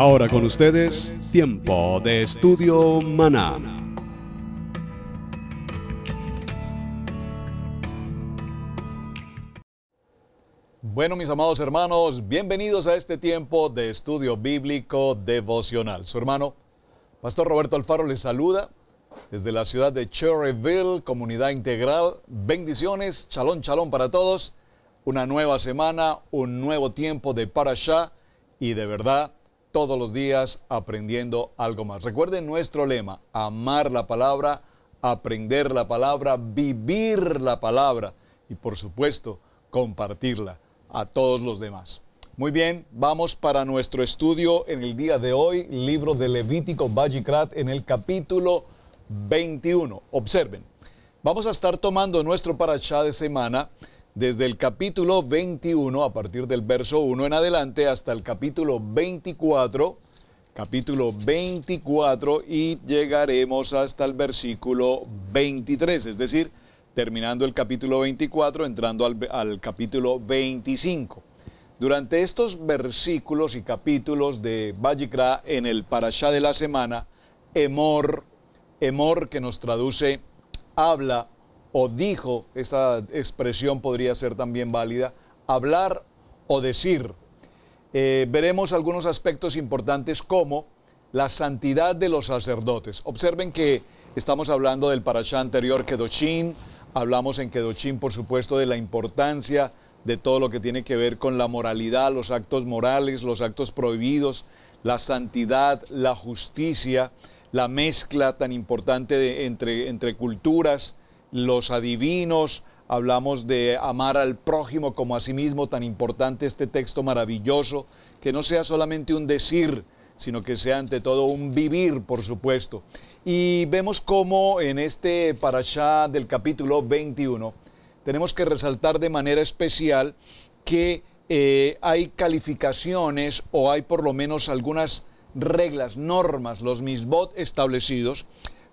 Ahora con ustedes, tiempo de estudio Maná. Bueno, mis amados hermanos, bienvenidos a este tiempo de estudio bíblico devocional. Su hermano, Pastor Roberto Alfaro les saluda desde la ciudad de Cherryville, comunidad integral. Bendiciones, chalón, chalón para todos. Una nueva semana, un nuevo tiempo de Parashá y de verdad todos los días aprendiendo algo más. Recuerden nuestro lema, amar la palabra, aprender la palabra, vivir la palabra y por supuesto compartirla a todos los demás. Muy bien, vamos para nuestro estudio en el día de hoy, libro de Levítico Bajikrat en el capítulo 21. Observen, vamos a estar tomando nuestro parachá de semana desde el capítulo 21, a partir del verso 1 en adelante, hasta el capítulo 24, capítulo 24, y llegaremos hasta el versículo 23, es decir, terminando el capítulo 24, entrando al, capítulo 25. Durante estos versículos y capítulos de Vallicra en el Parashá de la semana, Emor, Emor que nos traduce habla, o dijo, esta expresión podría ser también válida, hablar o decir. Eh, veremos algunos aspectos importantes como la santidad de los sacerdotes. Observen que estamos hablando del parashá anterior, Kedoshim, hablamos en Kedoshim, por supuesto, de la importancia de todo lo que tiene que ver con la moralidad, los actos morales, los actos prohibidos, la santidad, la justicia, la mezcla tan importante entre culturas, los adivinos, hablamos de amar al prójimo como a sí mismo, tan importante este texto maravilloso, que no sea solamente un decir, sino que sea ante todo un vivir, por supuesto. Y vemos cómo en este parashá del capítulo 21 tenemos que resaltar de manera especial que eh, hay calificaciones o hay por lo menos algunas reglas, normas, los misbot establecidos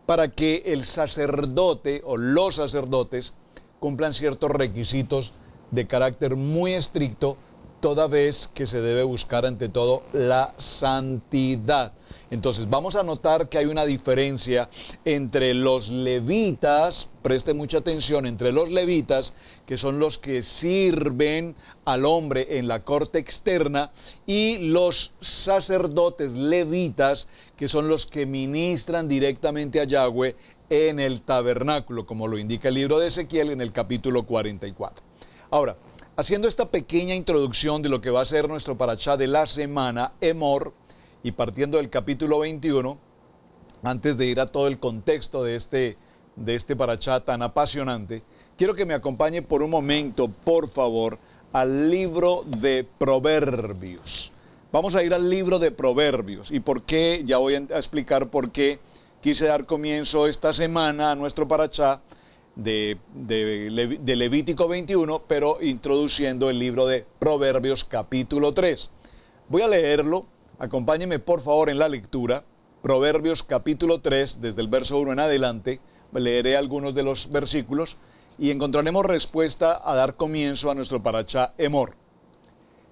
para que el sacerdote o los sacerdotes cumplan ciertos requisitos de carácter muy estricto, toda vez que se debe buscar ante todo la santidad. Entonces vamos a notar que hay una diferencia entre los levitas, preste mucha atención, entre los levitas, que son los que sirven al hombre en la corte externa, y los sacerdotes levitas, que son los que ministran directamente a Yahweh en el tabernáculo, como lo indica el libro de Ezequiel en el capítulo 44. Ahora, haciendo esta pequeña introducción de lo que va a ser nuestro parachá de la semana, Emor, y partiendo del capítulo 21, antes de ir a todo el contexto de este, de este parachá tan apasionante, quiero que me acompañe por un momento, por favor, al libro de Proverbios. Vamos a ir al libro de Proverbios y por qué, ya voy a explicar por qué quise dar comienzo esta semana a nuestro parachá de, Levítico 21, pero introduciendo el libro de Proverbios capítulo 3. Voy a leerlo, acompáñeme por favor en la lectura, Proverbios capítulo 3, desde el verso 1 en adelante, leeré algunos de los versículos y encontraremos respuesta a dar comienzo a nuestro parachá Emor.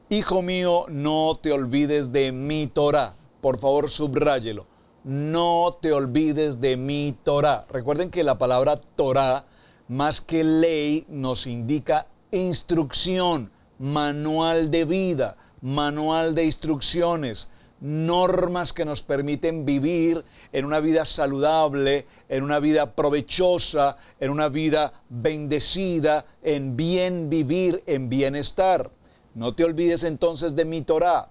Hijo mío, no te olvides de mi Torah. Por favor, subráyelo. No te olvides de mi Torah. Recuerden que la palabra Torah, más que ley, nos indica instrucción, manual de vida, manual de instrucciones, normas que nos permiten vivir en una vida saludable, en una vida provechosa, en una vida bendecida, en bien vivir, en bienestar. No te olvides entonces de mi Torah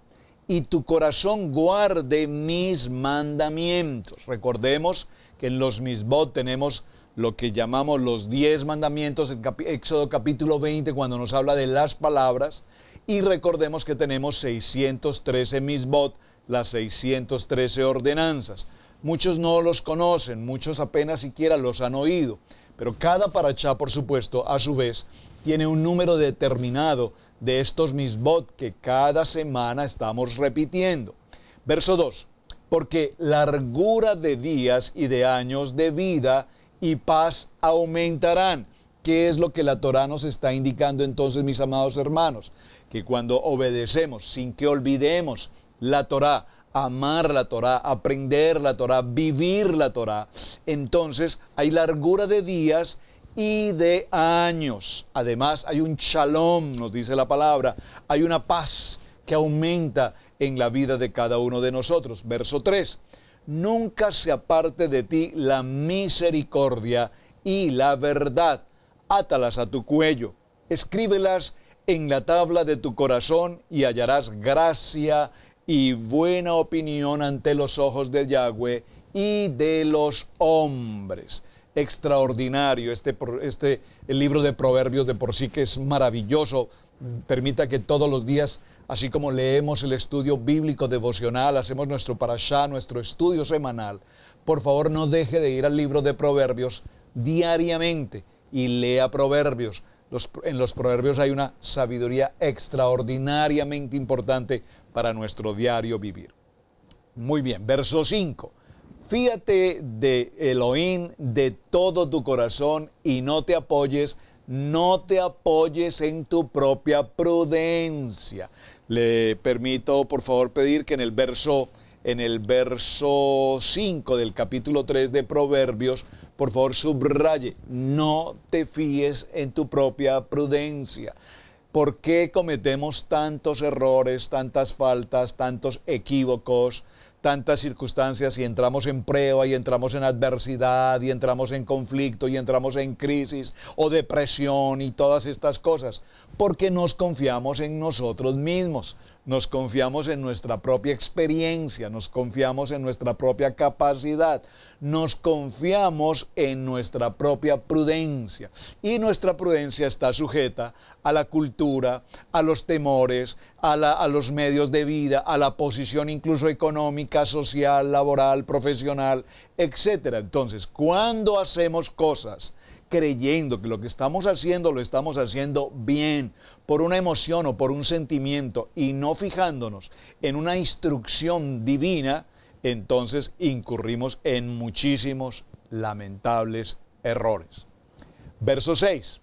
y tu corazón guarde mis mandamientos. Recordemos que en los misbot tenemos lo que llamamos los diez mandamientos, en Éxodo capítulo 20, cuando nos habla de las palabras. Y recordemos que tenemos 613 misbot, las 613 ordenanzas. Muchos no los conocen, muchos apenas siquiera los han oído. Pero cada parachá, por supuesto, a su vez, tiene un número determinado de estos misbot que cada semana estamos repitiendo. Verso 2. Porque largura de días y de años de vida y paz aumentarán. ¿Qué es lo que la Torá nos está indicando entonces, mis amados hermanos? Que cuando obedecemos, sin que olvidemos la Torá, amar la Torá, aprender la Torá, vivir la Torá, entonces hay largura de días y de años. Además, hay un shalom, nos dice la palabra, hay una paz que aumenta en la vida de cada uno de nosotros. Verso 3, nunca se aparte de ti la misericordia y la verdad, átalas a tu cuello, escríbelas en la tabla de tu corazón y hallarás gracia y buena opinión ante los ojos de Yahweh y de los hombres extraordinario. Este, este, el libro de Proverbios de por sí que es maravilloso. Permita que todos los días, así como leemos el estudio bíblico devocional, hacemos nuestro parashá, nuestro estudio semanal, por favor no deje de ir al libro de Proverbios diariamente y lea Proverbios. Los, en los Proverbios hay una sabiduría extraordinariamente importante para nuestro diario vivir. Muy bien, verso 5. Fíjate de Elohim de todo tu corazón y no te apoyes, no te apoyes en tu propia prudencia. Le permito, por favor, pedir que en el verso en el verso 5 del capítulo 3 de Proverbios, por favor, subraye, no te fíes en tu propia prudencia. ¿Por qué cometemos tantos errores, tantas faltas, tantos equívocos? tantas circunstancias y entramos en prueba y entramos en adversidad y entramos en conflicto y entramos en crisis o depresión y todas estas cosas, porque nos confiamos en nosotros mismos nos confiamos en nuestra propia experiencia, nos confiamos en nuestra propia capacidad, nos confiamos en nuestra propia prudencia. Y nuestra prudencia está sujeta a la cultura, a los temores, a, los medios de vida, a la posición incluso económica, social, laboral, profesional, etc. Entonces, cuando hacemos cosas, creyendo que lo que estamos haciendo lo estamos haciendo bien, por una emoción o por un sentimiento, y no fijándonos en una instrucción divina, entonces incurrimos en muchísimos lamentables errores. Verso 6.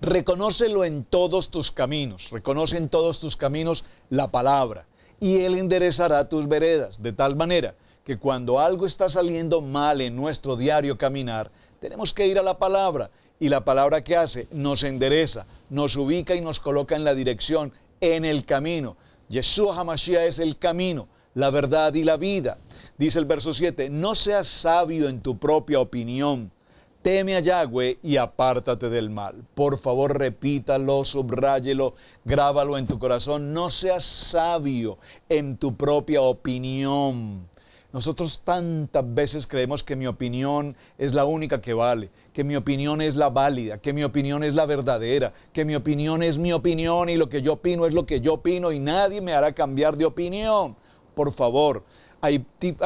Reconócelo en todos tus caminos, reconoce en todos tus caminos la palabra, y Él enderezará tus veredas, de tal manera que cuando algo está saliendo mal en nuestro diario caminar, tenemos que ir a la palabra. Y la palabra que hace nos endereza, nos ubica y nos coloca en la dirección, en el camino. Yeshua Hamashiach es el camino, la verdad y la vida. Dice el verso 7, no seas sabio en tu propia opinión. Teme a Yahweh y apártate del mal. Por favor, repítalo, subráyelo, grábalo en tu corazón. No seas sabio en tu propia opinión. Nosotros tantas veces creemos que mi opinión es la única que vale, que mi opinión es la válida, que mi opinión es la verdadera, que mi opinión es mi opinión y lo que yo opino es lo que yo opino y nadie me hará cambiar de opinión. Por favor, hay,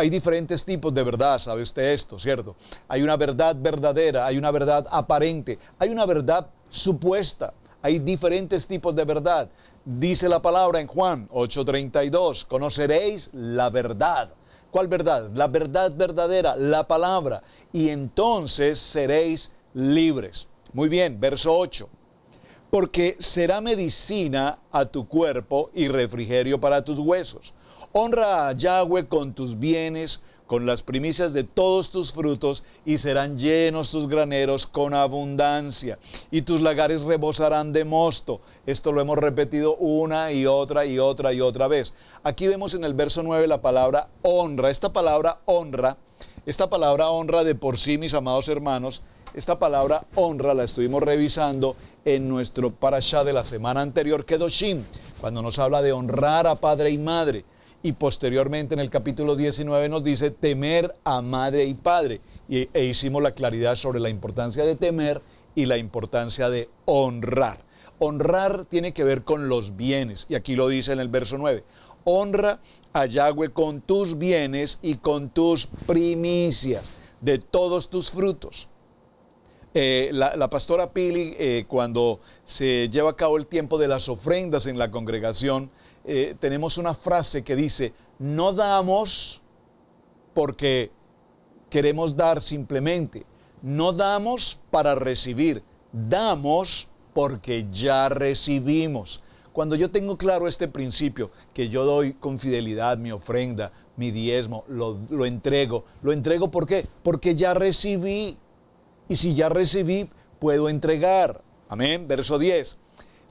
diferentes tipos de verdad, sabe usted esto, ¿cierto? Hay una verdad verdadera, hay una verdad aparente, hay una verdad supuesta, hay diferentes tipos de verdad. Dice la palabra en Juan 8:32, conoceréis la verdad ¿Cuál verdad? La verdad verdadera, la palabra. Y entonces seréis libres. Muy bien, verso 8. Porque será medicina a tu cuerpo y refrigerio para tus huesos. Honra a Yahweh con tus bienes con las primicias de todos tus frutos, y serán llenos tus graneros con abundancia, y tus lagares rebosarán de mosto. Esto lo hemos repetido una y otra y otra y otra vez. Aquí vemos en el verso 9 la palabra honra. Esta palabra honra, esta palabra honra de por sí, mis amados hermanos, esta palabra honra la estuvimos revisando en nuestro parashá de la semana anterior, Kedoshim, cuando nos habla de honrar a padre y madre y posteriormente en el capítulo 19 nos dice temer a madre y padre. E, hicimos la claridad sobre la importancia de temer y la importancia de honrar. Honrar tiene que ver con los bienes, y aquí lo dice en el verso 9. Honra a Yahweh con tus bienes y con tus primicias, de todos tus frutos. Eh, la, pastora Pili, eh, cuando se lleva a cabo el tiempo de las ofrendas en la congregación, eh, tenemos una frase que dice, no damos porque queremos dar simplemente, no damos para recibir, damos porque ya recibimos. Cuando yo tengo claro este principio, que yo doy con fidelidad mi ofrenda, mi diezmo, lo, entrego, lo entrego ¿por Porque ya recibí. Y si ya recibí, puedo entregar. Amén, verso 10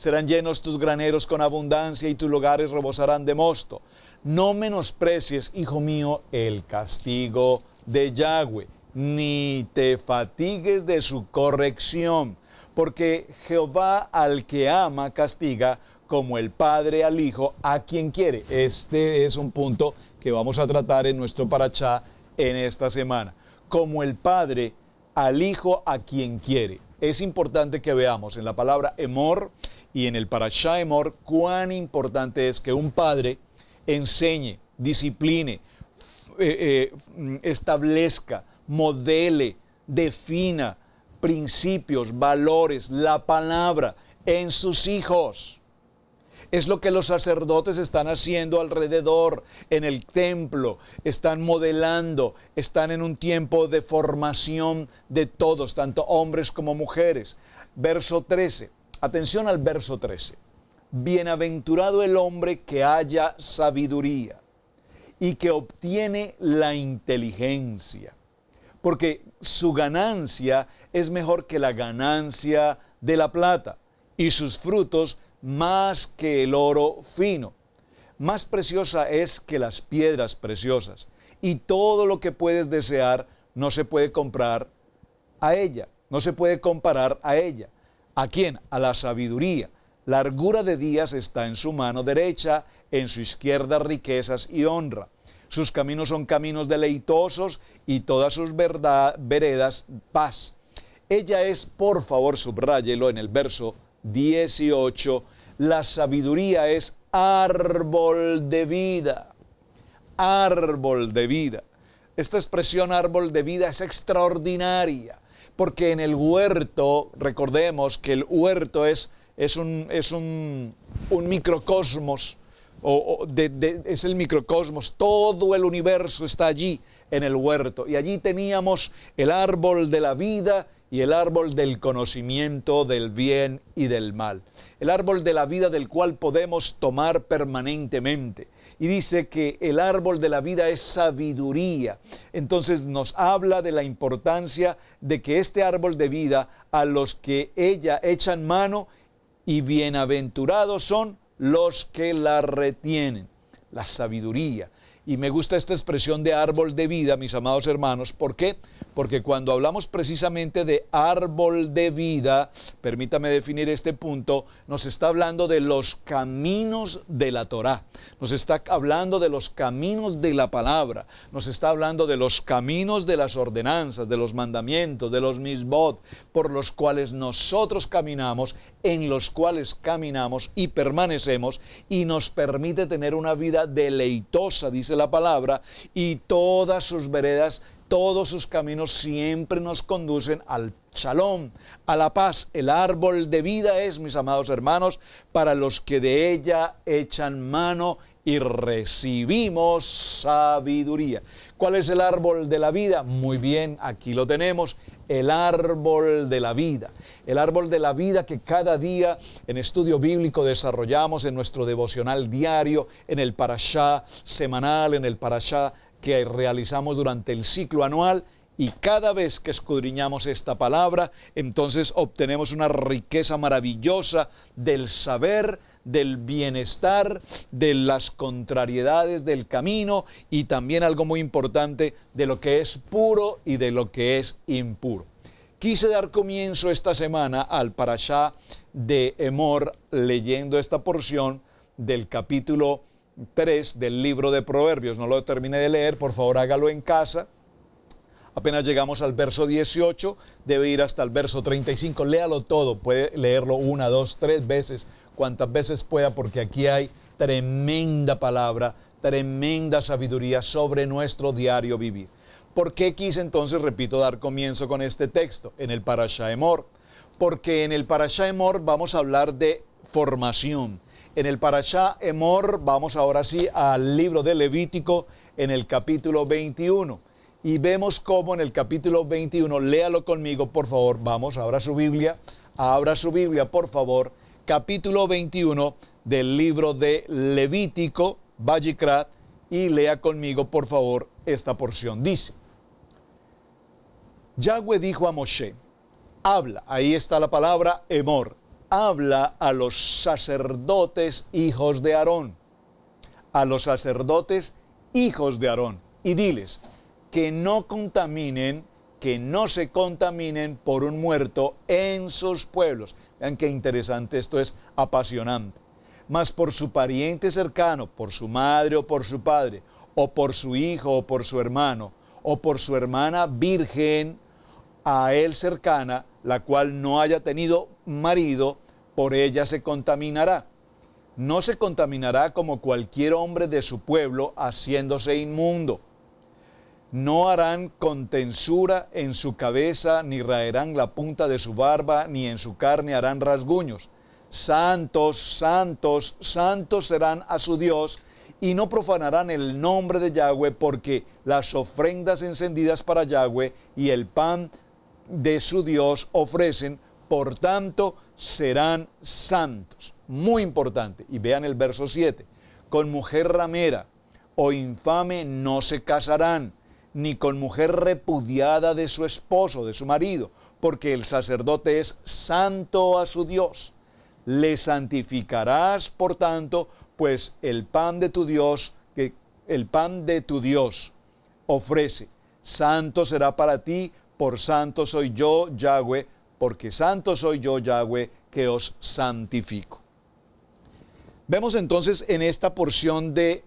serán llenos tus graneros con abundancia y tus lugares rebosarán de mosto. No menosprecies, hijo mío, el castigo de Yahweh, ni te fatigues de su corrección, porque Jehová al que ama castiga como el Padre al Hijo, a quien quiere. Este es un punto que vamos a tratar en nuestro parachá en esta semana. Como el Padre al Hijo a quien quiere es importante que veamos en la palabra Emor y en el Parashá Emor cuán importante es que un padre enseñe, discipline, eh, eh, establezca, modele, defina principios, valores, la palabra en sus hijos. Es lo que los sacerdotes están haciendo alrededor, en el templo, están modelando, están en un tiempo de formación de todos, tanto hombres como mujeres. Verso 13, atención al verso 13. Bienaventurado el hombre que haya sabiduría y que obtiene la inteligencia, porque su ganancia es mejor que la ganancia de la plata y sus frutos más que el oro fino. Más preciosa es que las piedras preciosas. Y todo lo que puedes desear no se puede comprar a ella, no se puede comparar a ella. ¿A quién? A la sabiduría. Largura de días está en su mano derecha, en su izquierda riquezas y honra. Sus caminos son caminos deleitosos y todas sus veredas paz. Ella es, por favor, subráyelo en el verso 18 la sabiduría es árbol de vida, árbol de vida. Esta expresión árbol de vida es extraordinaria, porque en el huerto, recordemos que el huerto es, un, microcosmos, es el microcosmos, todo el universo está allí en el huerto. Y allí teníamos el árbol de la vida y el árbol del conocimiento del bien y del mal, el árbol de la vida del cual podemos tomar permanentemente. Y dice que el árbol de la vida es sabiduría. Entonces nos habla de la importancia de que este árbol de vida a los que ella echan mano y bienaventurados son los que la retienen, la sabiduría y me gusta esta expresión de árbol de vida, mis amados hermanos. ¿Por qué? Porque cuando hablamos precisamente de árbol de vida, permítame definir este punto, nos está hablando de los caminos de la Torá, nos está hablando de los caminos de la palabra, nos está hablando de los caminos de las ordenanzas, de los mandamientos, de los misbot, por los cuales nosotros caminamos en los cuales caminamos y permanecemos y nos permite tener una vida deleitosa, dice la palabra, y todas sus veredas, todos sus caminos siempre nos conducen al shalom, a la paz. El árbol de vida es, mis amados hermanos, para los que de ella echan mano y recibimos sabiduría. ¿Cuál es el árbol de la vida? Muy bien, aquí lo tenemos el árbol de la vida. El árbol de la vida que cada día en estudio bíblico desarrollamos en nuestro devocional diario, en el parashá semanal, en el parashá que realizamos durante el ciclo anual y cada vez que escudriñamos esta palabra, entonces obtenemos una riqueza maravillosa del saber del bienestar, de las contrariedades del camino y también algo muy importante de lo que es puro y de lo que es impuro. Quise dar comienzo esta semana al parashá de Emor leyendo esta porción del capítulo 3 del libro de Proverbios. No lo terminé de leer, por favor hágalo en casa. Apenas llegamos al verso 18, debe ir hasta el verso 35. Léalo todo, puede leerlo una, dos, tres veces cuantas veces pueda, porque aquí hay tremenda palabra, tremenda sabiduría sobre nuestro diario vivir. ¿Por qué quise entonces, repito, dar comienzo con este texto en el Parashá Emor? Porque en el Parashá Emor vamos a hablar de formación. En el Parashá Emor vamos ahora sí al libro de Levítico en el capítulo 21. Y vemos cómo en el capítulo 21, léalo conmigo por favor, vamos, abra su Biblia, abra su Biblia por favor capítulo 21 del libro de Levítico, Vallicrat, y lea conmigo, por favor, esta porción. Dice, Yahweh dijo a Moshe, habla, ahí está la palabra Emor, habla a los sacerdotes hijos de Aarón, a los sacerdotes hijos de Aarón, y diles que no contaminen, que no se contaminen por un muerto en sus pueblos. Vean qué interesante, esto es apasionante. Mas por su pariente cercano, por su madre o por su padre, o por su hijo o por su hermano, o por su hermana virgen a él cercana, la cual no haya tenido marido, por ella se contaminará. No se contaminará como cualquier hombre de su pueblo haciéndose inmundo no harán contensura en su cabeza, ni raerán la punta de su barba, ni en su carne harán rasguños. Santos, santos, santos serán a su Dios, y no profanarán el nombre de Yahweh, porque las ofrendas encendidas para Yahweh y el pan de su Dios ofrecen, por tanto serán santos. Muy importante. Y vean el verso 7. Con mujer ramera o infame no se casarán, ni con mujer repudiada de su esposo, de su marido, porque el sacerdote es santo a su Dios. Le santificarás, por tanto, pues el pan de tu Dios, que el pan de tu Dios ofrece. Santo será para ti, por santo soy yo, Yahweh, porque santo soy yo, Yahweh, que os santifico. Vemos entonces en esta porción de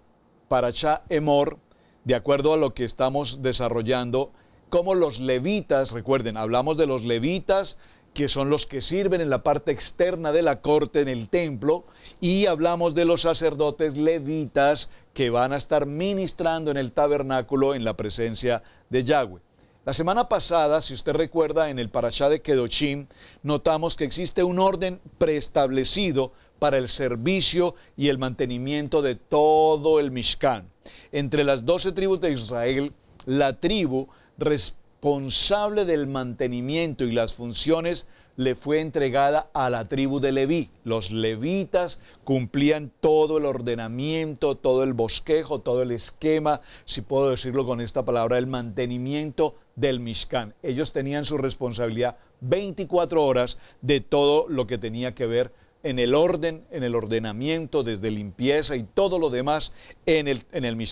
Paracha Emor de acuerdo a lo que estamos desarrollando, como los levitas, recuerden, hablamos de los levitas que son los que sirven en la parte externa de la corte, en el templo, y hablamos de los sacerdotes levitas que van a estar ministrando en el tabernáculo en la presencia de Yahweh. La semana pasada, si usted recuerda, en el parashá de Kedoshim, notamos que existe un orden preestablecido para el servicio y el mantenimiento de todo el Mishkan. Entre las doce tribus de Israel, la tribu responsable del mantenimiento y las funciones le fue entregada a la tribu de Leví. Los levitas cumplían todo el ordenamiento, todo el bosquejo, todo el esquema, si puedo decirlo con esta palabra, el mantenimiento del Mishkan. Ellos tenían su responsabilidad 24 horas de todo lo que tenía que ver en el orden, en el ordenamiento, desde limpieza y todo lo demás en el, en el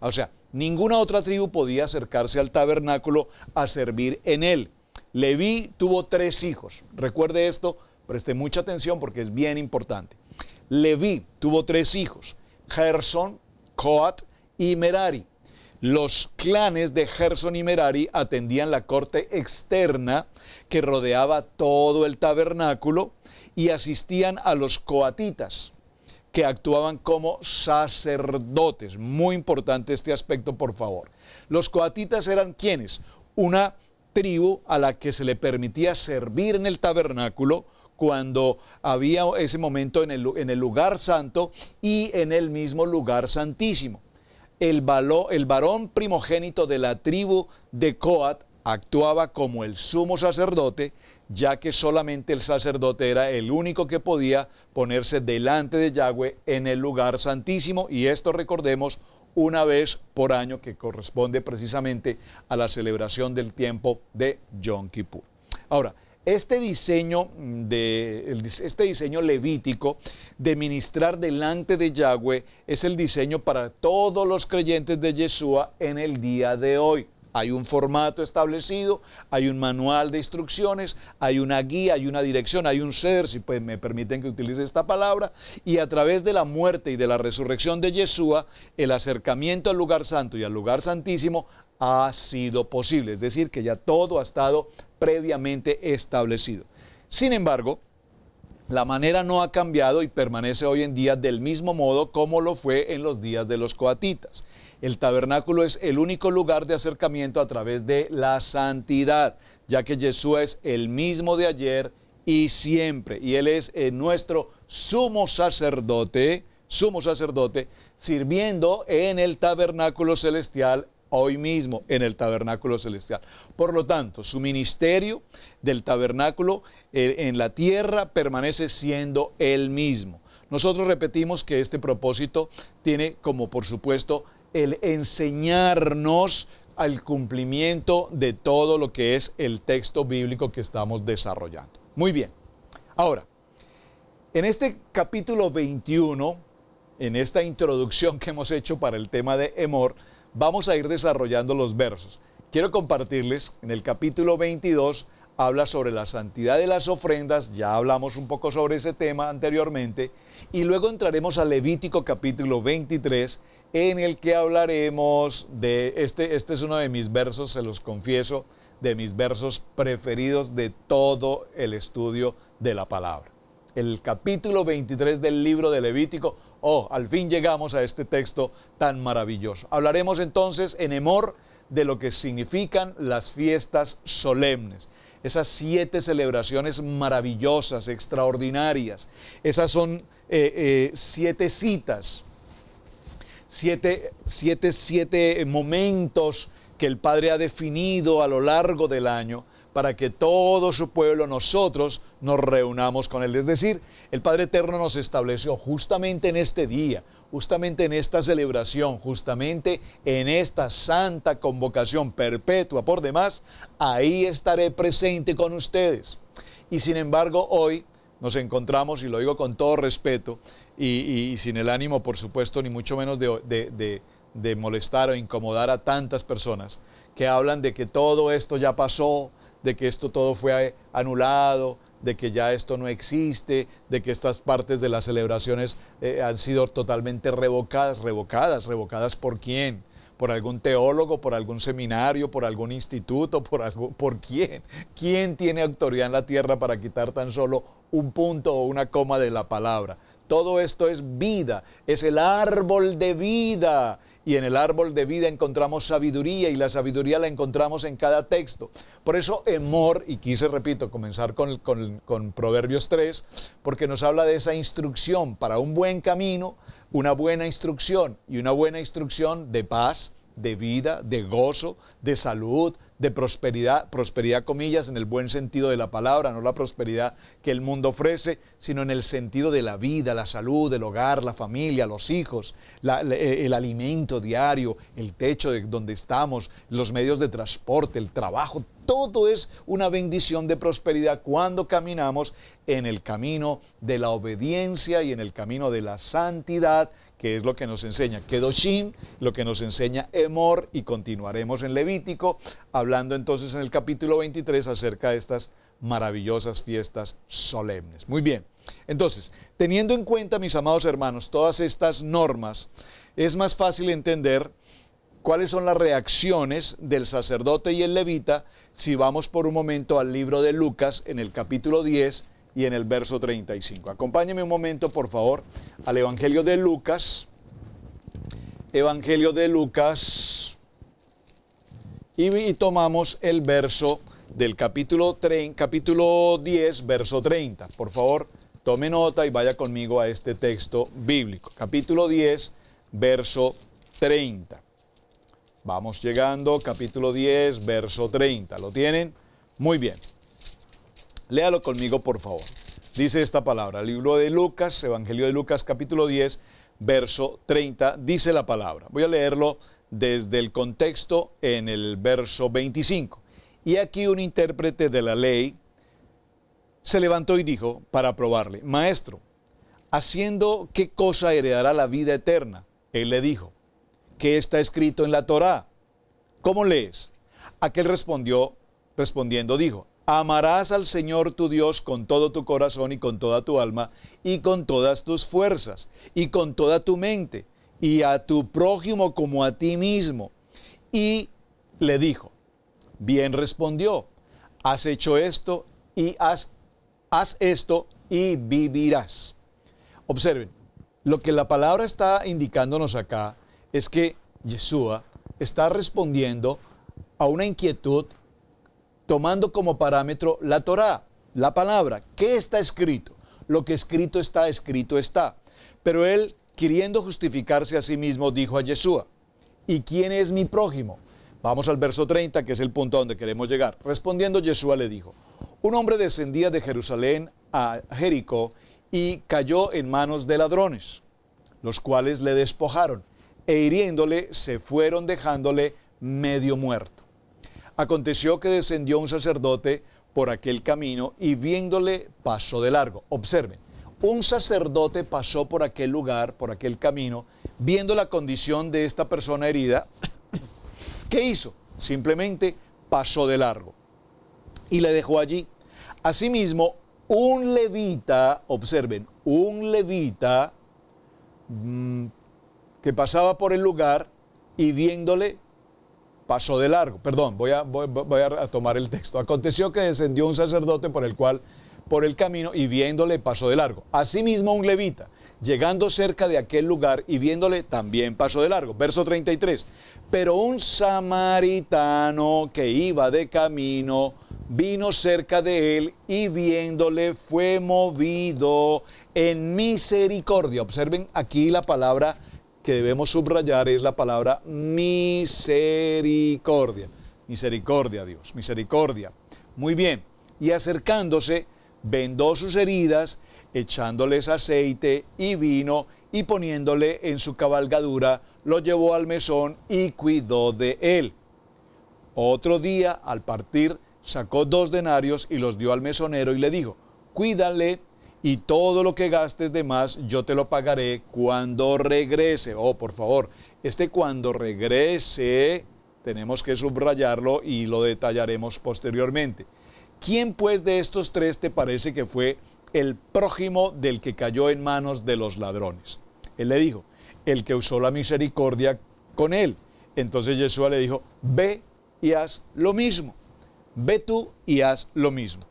O sea, ninguna otra tribu podía acercarse al tabernáculo a servir en él. Leví tuvo tres hijos. Recuerde esto, preste mucha atención porque es bien importante. Leví tuvo tres hijos, Gerson, Coat y Merari. Los clanes de Gerson y Merari atendían la corte externa que rodeaba todo el tabernáculo y asistían a los coatitas, que actuaban como sacerdotes. Muy importante este aspecto, por favor. Los coatitas eran quienes? Una tribu a la que se le permitía servir en el tabernáculo cuando había ese momento en el, lugar santo y en el mismo lugar santísimo. El, el varón primogénito de la tribu de Coat actuaba como el sumo sacerdote ya que solamente el sacerdote era el único que podía ponerse delante de Yahweh en el lugar santísimo, y esto recordemos una vez por año que corresponde precisamente a la celebración del tiempo de Yom Kippur. Ahora, este diseño, de, este diseño levítico de ministrar delante de Yahweh es el diseño para todos los creyentes de Yeshua en el día de hoy. Hay un formato establecido, hay un manual de instrucciones, hay una guía, hay una dirección, hay un ser, si pues me permiten que utilice esta palabra, y a través de la muerte y de la resurrección de Yeshua, el acercamiento al lugar santo y al lugar santísimo ha sido posible, es decir, que ya todo ha estado previamente establecido. Sin embargo, la manera no ha cambiado y permanece hoy en día del mismo modo como lo fue en los días de los coatitas. El tabernáculo es el único lugar de acercamiento a través de la santidad, ya que Jesús es el mismo de ayer y siempre. Y Él es eh, nuestro sumo sacerdote, sumo sacerdote, sirviendo en el tabernáculo celestial hoy mismo, en el tabernáculo celestial. Por lo tanto, su ministerio del tabernáculo eh, en la tierra permanece siendo el mismo. Nosotros repetimos que este propósito tiene como, por supuesto, el enseñarnos al cumplimiento de todo lo que es el texto bíblico que estamos desarrollando. Muy bien. Ahora, en este capítulo 21, en esta introducción que hemos hecho para el tema de Emor, vamos a ir desarrollando los versos. Quiero compartirles, en el capítulo 22 habla sobre la santidad de las ofrendas, ya hablamos un poco sobre ese tema anteriormente, y luego entraremos a Levítico capítulo 23, en el que hablaremos de, este, este, es uno de mis versos, se los confieso, de mis versos preferidos de todo el estudio de la palabra. El capítulo 23 del libro de Levítico, oh, al fin llegamos a este texto tan maravilloso. Hablaremos entonces en Emor de lo que significan las fiestas solemnes. Esas siete celebraciones maravillosas, extraordinarias. Esas son eh, eh, siete citas siete, siete, momentos que el Padre ha definido a lo largo del año para que todo su pueblo, nosotros, nos reunamos con Él. Es decir, el Padre Eterno nos estableció justamente en este día, justamente en esta celebración, justamente en esta santa convocación perpetua. Por demás, ahí estaré presente con ustedes. Y sin embargo, hoy nos encontramos, y lo digo con todo respeto, y, sin el ánimo, por supuesto, ni mucho menos de, molestar o incomodar a tantas personas que hablan de que todo esto ya pasó, de que esto todo fue anulado, de que ya esto no existe, de que estas partes de las celebraciones eh, han sido totalmente revocadas, revocadas, revocadas por quién, por algún teólogo, por algún seminario, por algún instituto, por por quién. ¿Quién tiene autoridad en la tierra para quitar tan solo un punto o una coma de la palabra? Todo esto es vida, es el árbol de vida. Y en el árbol de vida encontramos sabiduría y la sabiduría la encontramos en cada texto. Por eso Emor, y quise, repito, comenzar con, con Proverbios 3, porque nos habla de esa instrucción para un buen camino, una buena instrucción y una buena instrucción de paz, de vida, de gozo, de salud, de prosperidad, prosperidad comillas, en el buen sentido de la palabra, no la prosperidad que el mundo ofrece, sino en el sentido de la vida, la salud, el hogar, la familia, los hijos, eh, el, alimento diario, el techo de donde estamos, los medios de transporte, el trabajo, todo es una bendición de prosperidad cuando caminamos en el camino de la obediencia y en el camino de la santidad que es lo que nos enseña Kedoshim, lo que nos enseña Emor, y continuaremos en Levítico, hablando entonces en el capítulo 23 acerca de estas maravillosas fiestas solemnes. Muy bien, entonces, teniendo en cuenta, mis amados hermanos, todas estas normas, es más fácil entender cuáles son las reacciones del sacerdote y el levita si vamos por un momento al libro de Lucas en el capítulo 10 y en el verso 35. Acompáñeme un momento, por favor, al Evangelio de Lucas. Evangelio de Lucas. Y, tomamos el verso del capítulo, capítulo 10, verso 30. Por favor, tome nota y vaya conmigo a este texto bíblico. Capítulo 10, verso 30. Vamos llegando, capítulo 10, verso 30. ¿Lo tienen? Muy bien. Léalo conmigo, por favor. Dice esta palabra, libro de Lucas, Evangelio de Lucas, capítulo 10, verso 30, dice la palabra. Voy a leerlo desde el contexto en el verso 25. Y aquí un intérprete de la ley se levantó y dijo, para probarle, Maestro, haciendo qué cosa heredará la vida eterna. Él le dijo, ¿qué está escrito en la Torá? ¿Cómo lees? Aquel respondió, respondiendo, dijo, amarás al Señor tu Dios con todo tu corazón y con toda tu alma y con todas tus fuerzas y con toda tu mente y a tu prójimo como a ti mismo. Y le dijo, bien respondió, has hecho esto y haz esto y vivirás. Observen, lo que la palabra está indicándonos acá es que Yeshua está respondiendo a una inquietud tomando como parámetro la Torá, la palabra. ¿Qué está escrito? Lo que escrito está, escrito está. Pero él, queriendo justificarse a sí mismo, dijo a Yeshua, ¿y quién es mi prójimo? Vamos al verso 30, que es el punto donde queremos llegar. Respondiendo Yeshua le dijo, un hombre descendía de Jerusalén a Jericó y cayó en manos de ladrones, los cuales le despojaron e hiriéndole se fueron dejándole medio muerto. Aconteció que descendió un sacerdote por aquel camino y viéndole pasó de largo. Observen, un sacerdote pasó por aquel lugar, por aquel camino, viendo la condición de esta persona herida. ¿Qué hizo? Simplemente pasó de largo y le dejó allí. Asimismo, un levita, observen, un levita mm, que pasaba por el lugar y viéndole pasó de largo. Perdón, voy a, tomar el texto. Aconteció que descendió un sacerdote por el cual por el camino y viéndole pasó de largo. Asimismo un levita, llegando cerca de aquel lugar y viéndole también pasó de largo. Verso 33. Pero un samaritano que iba de camino vino cerca de él y viéndole fue movido en misericordia. Observen aquí la palabra que debemos subrayar es la palabra misericordia. Misericordia, Dios, misericordia. Muy bien, y acercándose, vendó sus heridas, echándoles aceite y vino, y poniéndole en su cabalgadura, lo llevó al mesón y cuidó de él. Otro día, al partir, sacó dos denarios y los dio al mesonero y le dijo, cuídale y todo lo que gastes de más yo te lo pagaré cuando regrese. Oh, por favor, este cuando regrese tenemos que subrayarlo y lo detallaremos posteriormente. ¿Quién pues de estos tres te parece que fue el prójimo del que cayó en manos de los ladrones? Él le dijo, el que usó la misericordia con él. Entonces Yeshua le dijo, ve y haz lo mismo. Ve tú y haz lo mismo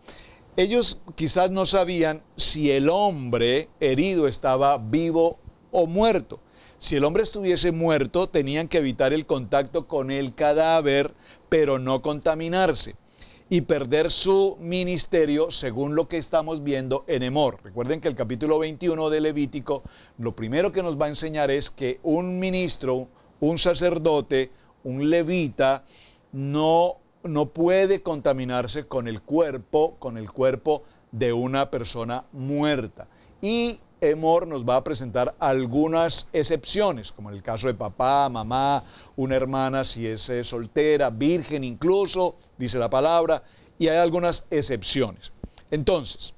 ellos quizás no sabían si el hombre herido estaba vivo o muerto. Si el hombre estuviese muerto, tenían que evitar el contacto con el cadáver, pero no contaminarse y perder su ministerio según lo que estamos viendo en Emor. Recuerden que el capítulo 21 de Levítico, lo primero que nos va a enseñar es que un ministro, un sacerdote, un levita, no no puede contaminarse con el cuerpo, con el cuerpo de una persona muerta. Y Emor nos va a presentar algunas excepciones, como en el caso de papá, mamá, una hermana si es eh, soltera, virgen incluso, dice la palabra, y hay algunas excepciones. Entonces,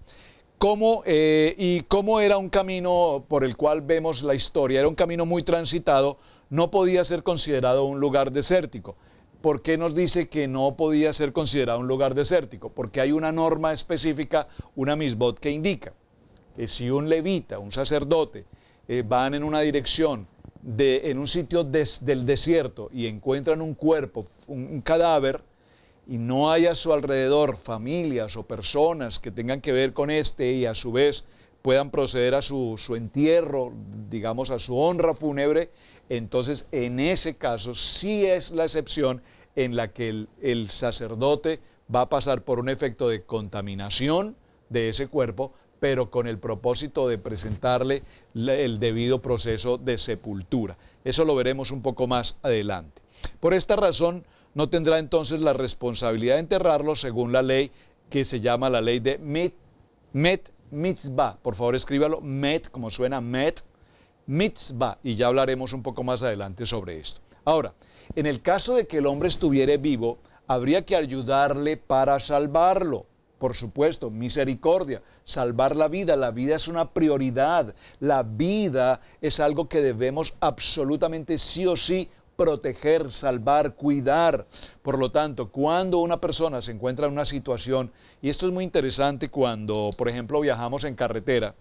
eh, ¿y cómo era un camino por el cual vemos la historia? Era un camino muy transitado, no podía ser considerado un lugar desértico. ¿por qué nos dice que no podía ser considerado un lugar desértico? Porque hay una norma específica, una misbot, que indica que si un levita, un sacerdote, eh, van en una dirección, de, en un sitio del desierto y encuentran un cuerpo, un, un cadáver, y no hay a su alrededor familias o personas que tengan que ver con este y a su vez puedan proceder a su, entierro, digamos, a su honra fúnebre, entonces en ese caso sí es la excepción en la que el, el sacerdote va a pasar por un efecto de contaminación de ese cuerpo, pero con el propósito de presentarle el debido proceso de sepultura. Eso lo veremos un poco más adelante. Por esta razón, no tendrá entonces la responsabilidad de enterrarlo según la ley que se llama la ley de Met, Met mitzvah. Por favor, escríbalo. Met, como suena met, mitzvah. Y ya hablaremos un poco más adelante sobre esto. Ahora, en el caso de que el hombre estuviere vivo, habría que ayudarle para salvarlo. Por supuesto, misericordia, salvar la vida. La vida es una prioridad. La vida es algo que debemos absolutamente sí o sí proteger, salvar, cuidar. Por lo tanto, cuando una persona se encuentra en una situación y esto es muy interesante cuando, por ejemplo, viajamos en carretera.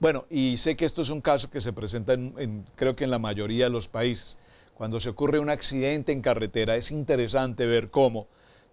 Bueno, y sé que esto es un caso que se presenta en, creo que en la mayoría de los países. Cuando se ocurre un accidente en carretera es interesante ver cómo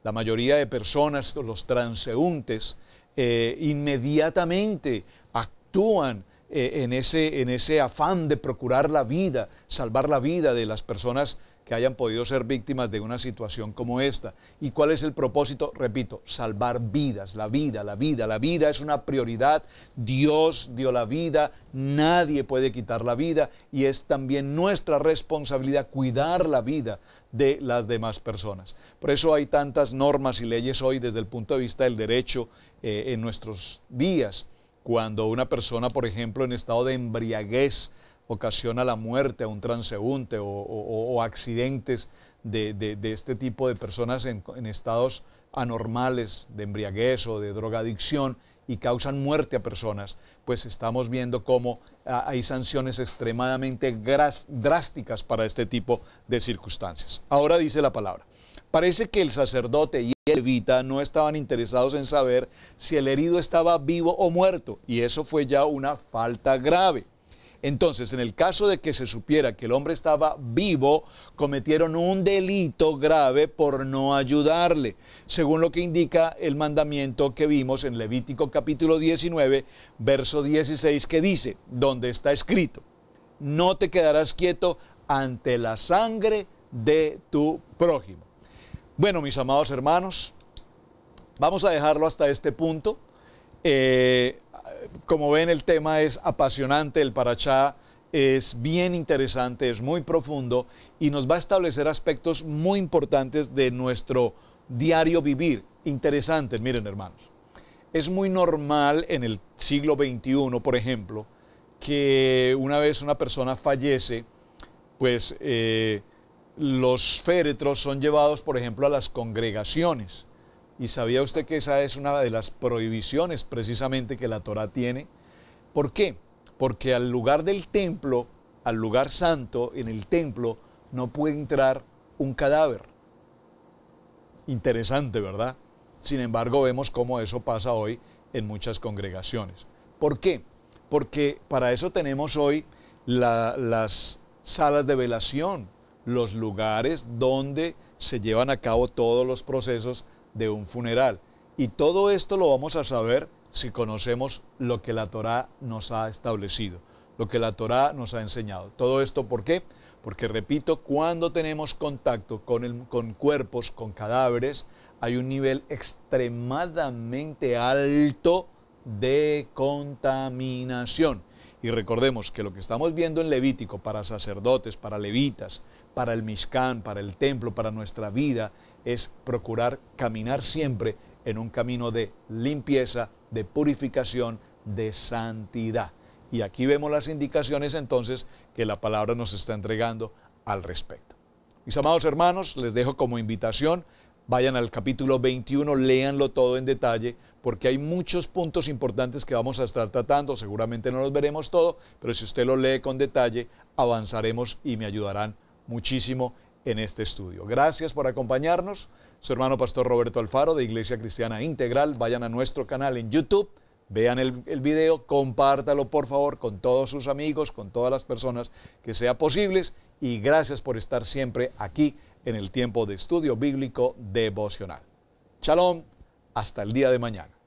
la mayoría de personas, los transeúntes, eh, inmediatamente actúan eh, en, ese, en ese afán de procurar la vida, salvar la vida de las personas que hayan podido ser víctimas de una situación como esta. ¿Y cuál es el propósito? Repito, salvar vidas, la vida, la vida, la vida es una prioridad. Dios dio la vida, nadie puede quitar la vida y es también nuestra responsabilidad cuidar la vida de las demás personas. Por eso hay tantas normas y leyes hoy desde el punto de vista del derecho eh, en nuestros días. Cuando una persona, por ejemplo, en estado de embriaguez, ocasiona la muerte a un transeúnte o, accidentes de, este tipo de personas en, estados anormales de embriaguez o de drogadicción y causan muerte a personas, pues estamos viendo cómo ah, hay sanciones extremadamente drásticas para este tipo de circunstancias. Ahora dice la palabra. Parece que el sacerdote y el evita no estaban interesados en saber si el herido estaba vivo o muerto, y eso fue ya una falta grave. Entonces, en el caso de que se supiera que el hombre estaba vivo, cometieron un delito grave por no ayudarle, según lo que indica el mandamiento que vimos en Levítico capítulo 19, verso 16, que dice, donde está escrito, no te quedarás quieto ante la sangre de tu prójimo. Bueno, mis amados hermanos, vamos a dejarlo hasta este punto. Eh, como ven, el tema es apasionante, el Parachá es bien interesante, es muy profundo y nos va a establecer aspectos muy importantes de nuestro diario vivir. Interesantes, miren hermanos. Es muy normal en el siglo XXI, por ejemplo, que una vez una persona fallece, pues eh, los féretros son llevados, por ejemplo, a las congregaciones. Y sabía usted que esa es una de las prohibiciones precisamente que la Torah tiene. ¿Por qué? Porque al lugar del templo, al lugar santo, en el templo, no puede entrar un cadáver. Interesante, ¿verdad? Sin embargo, vemos cómo eso pasa hoy en muchas congregaciones. ¿Por qué? Porque para eso tenemos hoy las salas de velación, los lugares donde se llevan a cabo todos los procesos de un funeral. Y todo esto lo vamos a saber si conocemos lo que la Torá nos ha establecido, lo que la Torá nos ha enseñado. Todo esto, ¿por qué? Porque, repito, cuando tenemos contacto con, el, con cuerpos, con cadáveres, hay un nivel extremadamente alto de contaminación. Y recordemos que lo que estamos viendo en Levítico para sacerdotes, para levitas, para el Mishkan, para el templo, para nuestra vida, es procurar caminar siempre en un camino de limpieza, de purificación, de santidad. Y aquí vemos las indicaciones entonces que la palabra nos está entregando al respecto. Mis amados hermanos, les dejo como invitación, vayan al capítulo 21, léanlo todo en detalle, porque hay muchos puntos importantes que vamos a estar tratando, seguramente no los veremos todo, pero si usted lo lee con detalle, avanzaremos y me ayudarán muchísimo en este estudio. Gracias por acompañarnos. Su hermano Pastor Roberto Alfaro de Iglesia Cristiana Integral. Vayan a nuestro canal en YouTube, vean el, video, compártalo por favor con todos sus amigos, con todas las personas que sea posibles. Y gracias por estar siempre aquí en el tiempo de estudio bíblico devocional. Shalom, hasta el día de mañana.